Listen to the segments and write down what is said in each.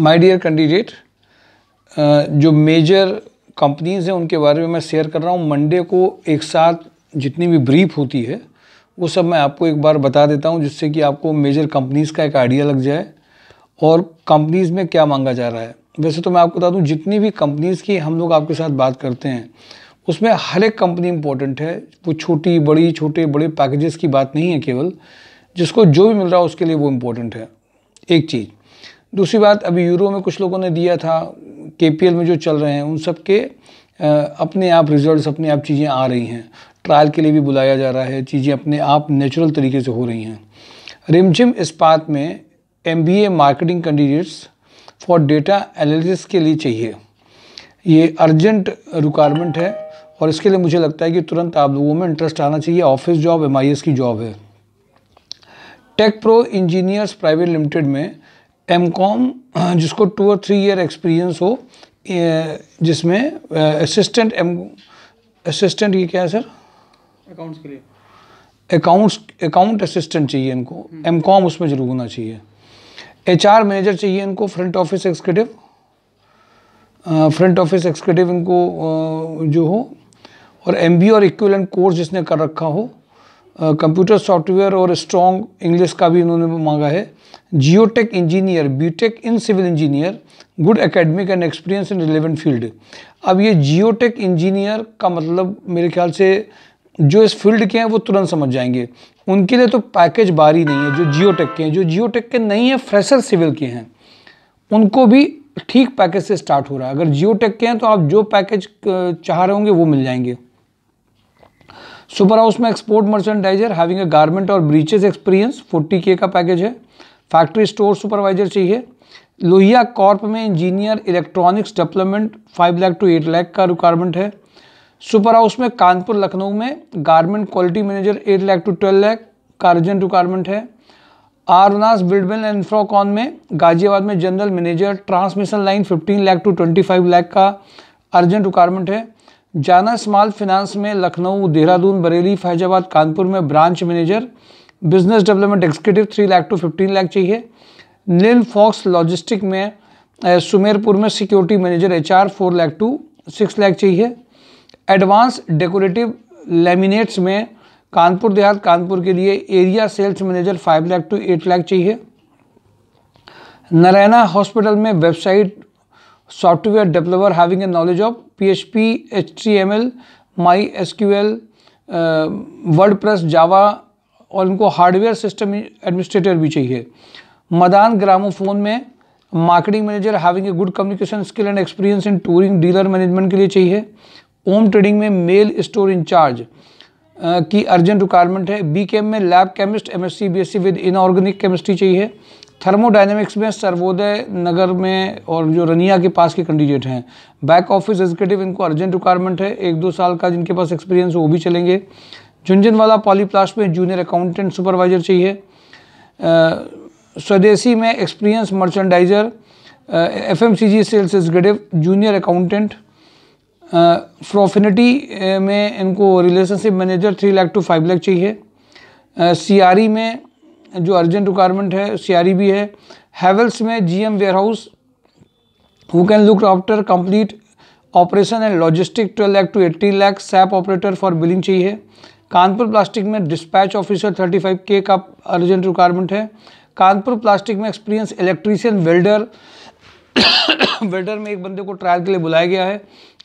My dear candidate जो major companies हैं उनके बारे में मैं शेयर कर रहा हूँ मंडे को एक साथ जितनी भी ब्रीफ होती है वो सब मैं आपको एक बार बता देता हूँ जिससे कि आपको मेजर कंपनीज़ का एक आइडिया लग जाए और कंपनीज़ में क्या मांगा जा रहा है वैसे तो मैं आपको बता दूँ जितनी भी कंपनीज़ की हम लोग आपके साथ बात करते हैं उसमें हर एक कंपनी इंपॉर्टेंट है वो छोटी बड़ी छोटे बड़े पैकेजेस की बात नहीं है केवल जिसको जो भी मिल रहा है उसके लिए वो इम्पोर्टेंट है एक चीज़ दूसरी बात अभी यूरो में कुछ लोगों ने दिया था के में जो चल रहे हैं उन सब के अपने आप रिजल्ट्स अपने आप चीज़ें आ रही हैं ट्रायल के लिए भी बुलाया जा रहा है चीज़ें अपने आप नेचुरल तरीके से हो रही हैं रिमझिम इस्पात में M marketing candidates for data analysis के लिए चाहिए ये अर्जेंट रिक्वायरमेंट है और इसके लिए मुझे लगता है कि तुरंत आप लोगों में इंटरेस्ट आना चाहिए ऑफिस जॉब एम की जॉब है tech pro engineers private limited में एम कॉम हाँ, जिसको टू और थ्री ईयर एक्सपीरियंस हो जिसमें असिस्टेंट एम असिस्टेंट ये क्या है सर अकाउंट्स के लिए अकाउंट्स अकाउंट असिस्टेंट चाहिए इनको एम हम्म। कॉम उसमें जरूर होना चाहिए एच आर मैनेजर चाहिए इनको front office executive front office executive इनको uh, जो हो और एम बी और इक्वलेंट कोर्स जिसने कर रखा हो कंप्यूटर सॉफ्टवेयर और स्ट्रॉन्ग इंग्लिश का भी इन्होंने मांगा है geotech engineer BTech in civil engineer good academic and experience in relevant field अब ये जियोटेक इंजीनियर का मतलब मेरे ख्याल से जो इस फील्ड के हैं वो तुरंत समझ जाएंगे उनके लिए तो पैकेज बारी नहीं है जो जियोटेक के हैं जो जियोटेक के नहीं है फ्रेशर सिविल के हैं उनको भी ठीक पैकेज से स्टार्ट हो रहा है अगर जियोटेक के हैं तो आप जो पैकेज चाह रहे होंगे वो मिल जाएंगे सुपर हाउस में export merchandiser having a garment और ब्रीचेज एक्सपीरियंस के का पैकेज है फैक्ट्री स्टोर सुपरवाइजर चाहिए लोहिया कॉर्प में engineer electronics development 5 lakh to 8 lakh का रिक्वायरमेंट है सुपर हाउस में कानपुर लखनऊ में garment quality manager 8 lakh to 12 lakh का अर्जेंट रिक्वायरमेंट है आरनास बिल्डबेल एंड में गाजियाबाद में general manager transmission line fifteen lakh to five lakh का अर्जेंट रिक्वायरमेंट है जाना स्मॉल फिनांस में लखनऊ देहरादून बरेली फैजाबाद कानपुर में branch manager business development executive three lakh to fifteen lakh चाहिए नील फॉक्स लॉजिस्टिक में सुमेरपुर में security manager H R four lakh to six lakh चाहिए एडवांस डेकोरेटिव लेमिनेट्स में कानपुर देहात कानपुर के लिए area sales manager five lakh to eight lakh चाहिए नारायणा हॉस्पिटल में website software developer having a knowledge of PHP, HTML, MySQL, uh, WordPress, Java और उनको हार्डवेयर सिस्टम एडमिनिस्ट्रेटर भी चाहिए मदान ग्रामोफोन में marketing manager having a good communication skill and experience in touring dealer management के लिए चाहिए Om trading में male store incharge की अर्जेंट रिक्वायरमेंट है बी में lab chemist MSc BSc with inorganic chemistry चाहिए थर्मोडाइनमिक्स में सर्वोदय नगर में और जो रनिया के पास के कैंडिडेट हैं बैक ऑफिस एग्जीक्यूटिव इनको अर्जेंट रिक्वायरमेंट है एक दो साल का जिनके पास एक्सपीरियंस वो भी चलेंगे झुंझुनवाला पॉलीप्लास्ट में जूनियर अकाउंटेंट सुपरवाइजर चाहिए स्वदेशी में experience merchandiser F M C G sales executive junior accountant फ्रोफिनिटी में इनको relationship manager three lakh to five lakh चाहिए सीआरई e में जो अर्जेंट रिक्वायरमेंट है सीआरई e भी है हैवल्स में GM warehouse who can look after complete operation and logistic twelve lakh to eighty lakh SAP operator for billing चाहिए कानपुर प्लास्टिक में डिस्पैच ऑफिसर थर्टी फाइव के का अर्जेंट रिक्वायरमेंट है कानपुर प्लास्टिक में एक्सपीरियंस इलेक्ट्रीशियन वेल्डर वेल्डर में एक बंदे को ट्रायल के लिए बुलाया गया है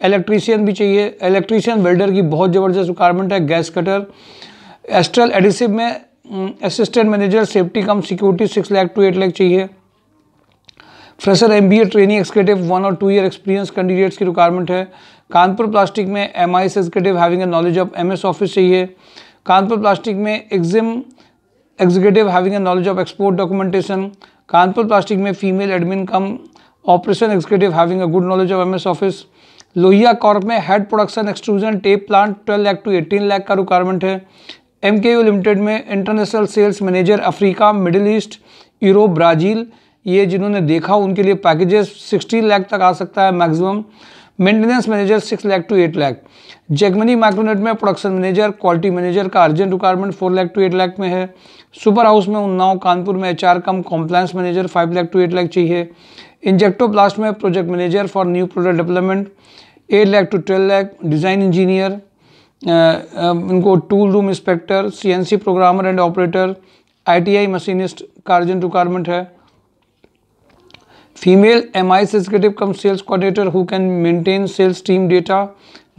इलेक्ट्रीशियन भी चाहिए इलेक्ट्रीशियन वेल्डर की बहुत ज़बरदस्त रिक्वायरमेंट है गैस कटर एस्ट्रल एडिसिव में assistant manager safety cum security six lakh to eight lakh चाहिए fresher M B A training executive one और टू ईयर एक्सपीरियंस कैंडिडेट्स की रिक्वायरमेंट है कानपुर प्लास्टिक में M I S executive having a knowledge of M S office चाहिए Kanpur plastic में EXIM executive having a knowledge of export documentation Kanpur plastic में female admin cum operation executive having a good knowledge of M S office Lohia corp में head production extrusion tape plant twelve lakh to eighteen lakh का requirement है M K U limited में international sales manager Africa Middle East Europe Brazil ये जिन्होंने देखा उनके लिए packages sixty lakh तक आ सकता है maximum maintenance manager six lakh to eight lakh जैगमनी माइक्रोनेट में प्रोडक्शन मैनेजर क्वालिटी मैनेजर का urgent requirement four lakh to eight lakh में है सुपर हाउस में उन्नाव कानपुर में H R cum compliance manager five lakh to eight lakh चाहिए इंजेक्टो में project manager for new product development eight lakh to twelve lakh design engineer इनको tool room inspector CNC programmer and operator ITI machinist कार्जन requirement है female M I executive cum sales coordinator who can maintain sales team data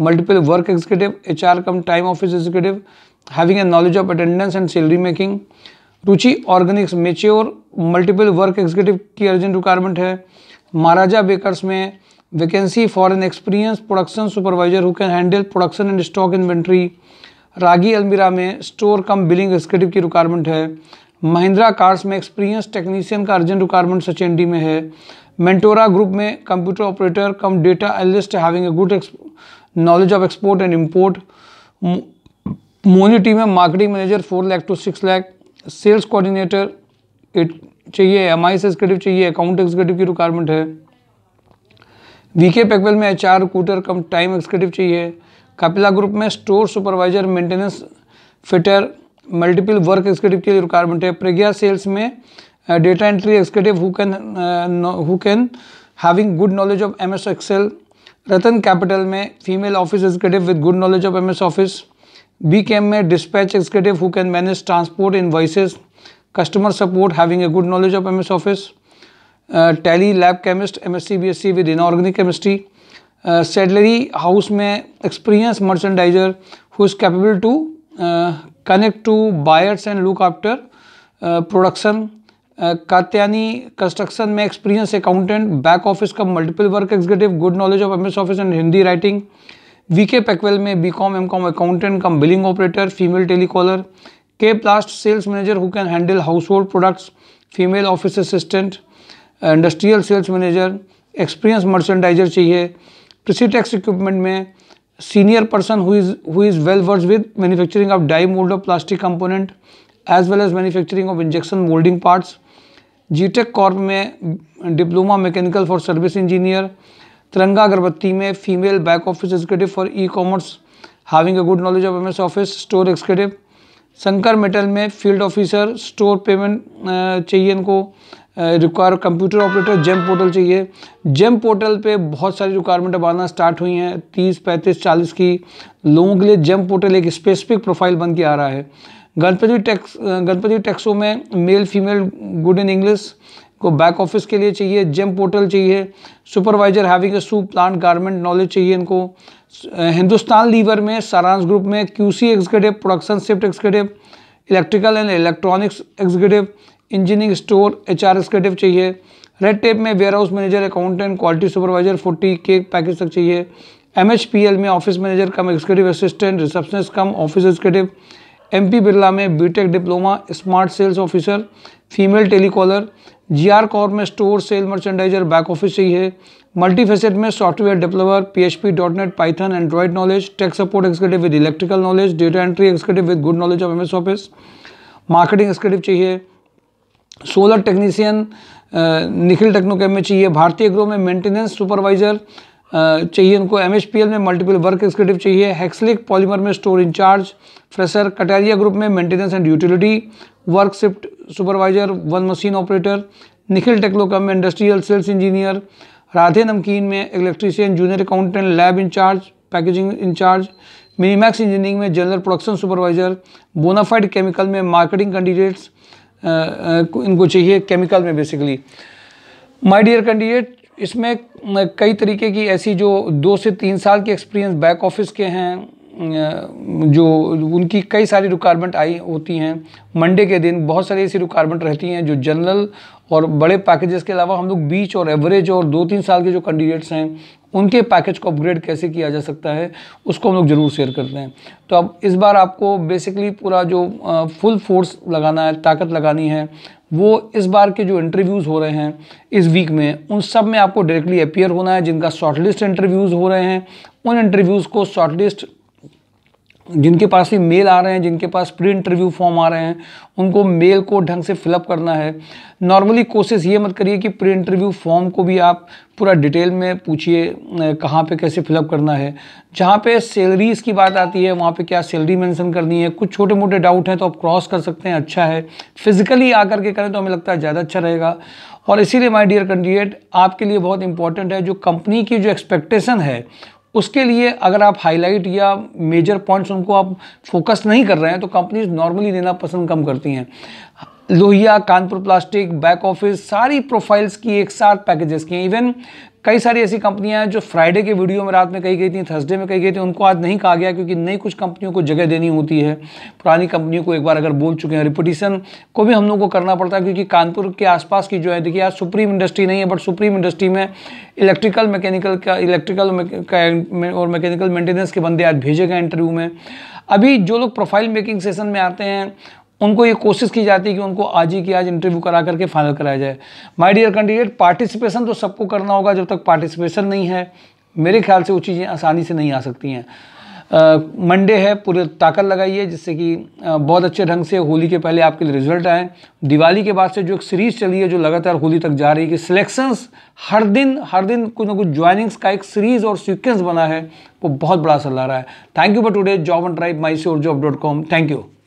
multiple work executive H R cum time office executive having a knowledge of attendance and salary making Ruchi organics mature multiple work executive की urgent requirement है Maharaja bakers में vacancy for an experience production supervisor who can handle production and stock inventory Ragi अलमीरा में store cum billing executive की requirement है Mahindra cars में experience technician का urgent requirement Sachin D में है मेंटोरा ग्रुप में computer operator cum data analyst having a good knowledge of export and import मोनी टीम है marketing manager four lakh to six lakh sales coordinator चाहिए एम आई एग्जीक्यूटिव चाहिए अकाउंट एक्जीक्यूटिव की रिक्वायरमेंट है वीके पेकवेल में एच आर कूटर cum time executive चाहिए Kapila group में store supervisor maintenance fitter multiple work executive के लिए रिक्वायरमेंट है प्रज्ञा सेल्स में data entry executive who can who can having good knowledge of M S Excel Ratan capital में female office executive with good knowledge of M S office B cam में dispatch executive who can manage transport invoices customer support having a good knowledge of M S office tally lab chemist M S C B S C with inorganic chemistry saddlery house में experience merchandiser who is capable to connect to buyers and look after production Katyayani construction में experience accountant back office का multiple work executive good knowledge of M S office and Hindi writing V K Packwell में B com M com accountant cum billing operator female telecaller K plast sales manager who can handle household products female office assistant industrial sales manager experience merchandiser चाहिए प्रिसी टैक्स equipment में senior person who is who is well versed with manufacturing of die mould of plastic component as well as manufacturing of injection moulding parts जीटेक corp में diploma mechanical for service engineer Tiranga Agarbatti में female back office executive for e commerce having a good knowledge of M S office store executive Shankar metal में field officer store payment चाहिए इनको require computer operator GeM portal चाहिए GeM portal पे बहुत सारी requirement अब आना स्टार्ट हुई हैं तीस पैंतीस चालीस की लोगों के लिए जेम पोर्टल एक स्पेसिफिक प्रोफाइल बन के आ रहा है गणपति टैक्स गणपति टैक्सों में male female good in English को बैक ऑफिस के लिए चाहिए जेम पोर्टल चाहिए सुपरवाइजर हैविंग ए सू प्लान गारमेंट नॉलेज चाहिए इनको हिंदुस्तान लीवर में सारांश ग्रुप में QC executive production shift executive electrical and electronics executive engineering store H R executive चाहिए रेड टेप में warehouse manager accountant quality supervisor forty K package तक चाहिए M H P L में office manager कम executive assistant receptionist cum office executive M P Birla में tech diploma smart sales officer female telecaller G R corp में store sale merchandiser back office चाहिए multi facet में software developer P H P dot net python android knowledge tech support executive with electrical knowledge data entry executive with good knowledge of M S office marketing executive चाहिए solar technician Nikhil technochem में चाहिए भारतीय grow में maintenance supervisor चाहिए उनको M में multiple work executive चाहिए हेक्सलिक पॉलीमर में store incharge fresher Kateria group में maintenance and utility work shift supervisor one machine operator Nikhil technochem में industrial sales engineer Radhe namkeen में electrician junior accountant lab incharge packaging incharge minimax engineering में general production supervisor bonafide chemical में marketing candidates इनको चाहिए chemical में basically my dear candidate इसमें कई तरीके की ऐसी जो दो से तीन साल के एक्सपीरियंस बैक ऑफिस के हैं जो उनकी कई सारी रिक्वायरमेंट आई होती हैं मंडे के दिन बहुत सारी ऐसी रिक्वायरमेंट रहती हैं जो जनरल और बड़े पैकेजेस के अलावा हम लोग बीच और एवरेज और दो तीन साल के जो कैंडिडेट्स हैं उनके पैकेज को अपग्रेड कैसे किया जा सकता है उसको हम लोग ज़रूर शेयर करते हैं तो अब इस बार आपको बेसिकली पूरा जो फुल फोर्स लगाना है ताकत लगानी है वो इस बार के जो इंटरव्यूज़ हो रहे हैं इस वीक में उन सब में आपको डायरेक्टली अपियर होना है जिनका शॉर्टलिस्ट इंटरव्यूज़ हो रहे हैं उन इंटरव्यूज़ को शॉर्टलिस्ट जिनके पास भी मेल आ रहे हैं जिनके पास प्री इंटरव्यू फॉर्म आ रहे हैं उनको मेल को ढंग से फिलअप करना है नॉर्मली कोशिश ये मत करिए कि प्री इंटरव्यू फॉर्म को भी आप पूरा डिटेल में पूछिए कहाँ पे कैसे फिलअप करना है जहाँ पे सैलरीज़ की बात आती है वहाँ पे क्या सैलरी मेंशन करनी है कुछ छोटे मोटे डाउट हैं तो आप क्रॉस कर सकते हैं अच्छा है फिज़िकली आकर के करें तो हमें लगता है ज़्यादा अच्छा रहेगा और इसीलिए माई डियर कैंडिडेट आपके लिए बहुत इंपॉर्टेंट है जो कंपनी की जो एक्सपेक्टेशन है उसके लिए अगर आप हाईलाइट या मेजर पॉइंट्स उनको आप फोकस नहीं कर रहे हैं तो कंपनीज नॉर्मली देना पसंद कम करती हैं Lohia Kanpur plastic back office सारी प्रोफाइल्स की एक साथ पैकेजेस की हैं इवन कई सारी ऐसी कंपनियां हैं जो फ्राइडे के वीडियो में रात में कही गई थी थर्सडे में कही गई थी उनको आज नहीं कहा गया क्योंकि नई कुछ कंपनियों को जगह देनी होती है पुरानी कंपनियों को एक बार अगर बोल चुके हैं रिपोटिशन को भी हम लोग को करना पड़ता है क्योंकि कानपुर के आसपास की जो है देखिए आज सुप्रीम इंडस्ट्री नहीं है बट सुप्रीम इंडस्ट्री में इलेक्ट्रिकल मैकेनिकल का इलेक्ट्रिकल और मैकेनिकल मेंटेनेंस के बंदे आज भेजे गए इंटरव्यू में अभी जो लोग प्रोफाइल मेकिंग सेशन में आते हैं उनको ये कोशिश की जाती है कि उनको आज ही की आज इंटरव्यू करा करके फाइनल कराया जाए माय डियर कैंडिडेट पार्टिसिपेशन तो सबको करना होगा जब तक पार्टिसिपेशन नहीं है मेरे ख्याल से वो चीज़ें आसानी से नहीं आ सकती हैं मंडे है पूरे ताकत लगाइए जिससे कि बहुत अच्छे ढंग से होली के पहले आपके लिए रिजल्ट आए दिवाली के बाद से जो एक सीरीज़ चली है जो लगातार होली तक जा रही है कि सिलेक्शंस हर दिन हर दिन कुछ ना कुछ ज्वाइनिंग्स का एक सीरीज़ और सीक्वेंस बना है वो बहुत बड़ा असर ला रहा है thank you for today job and drive my और job dot com thank you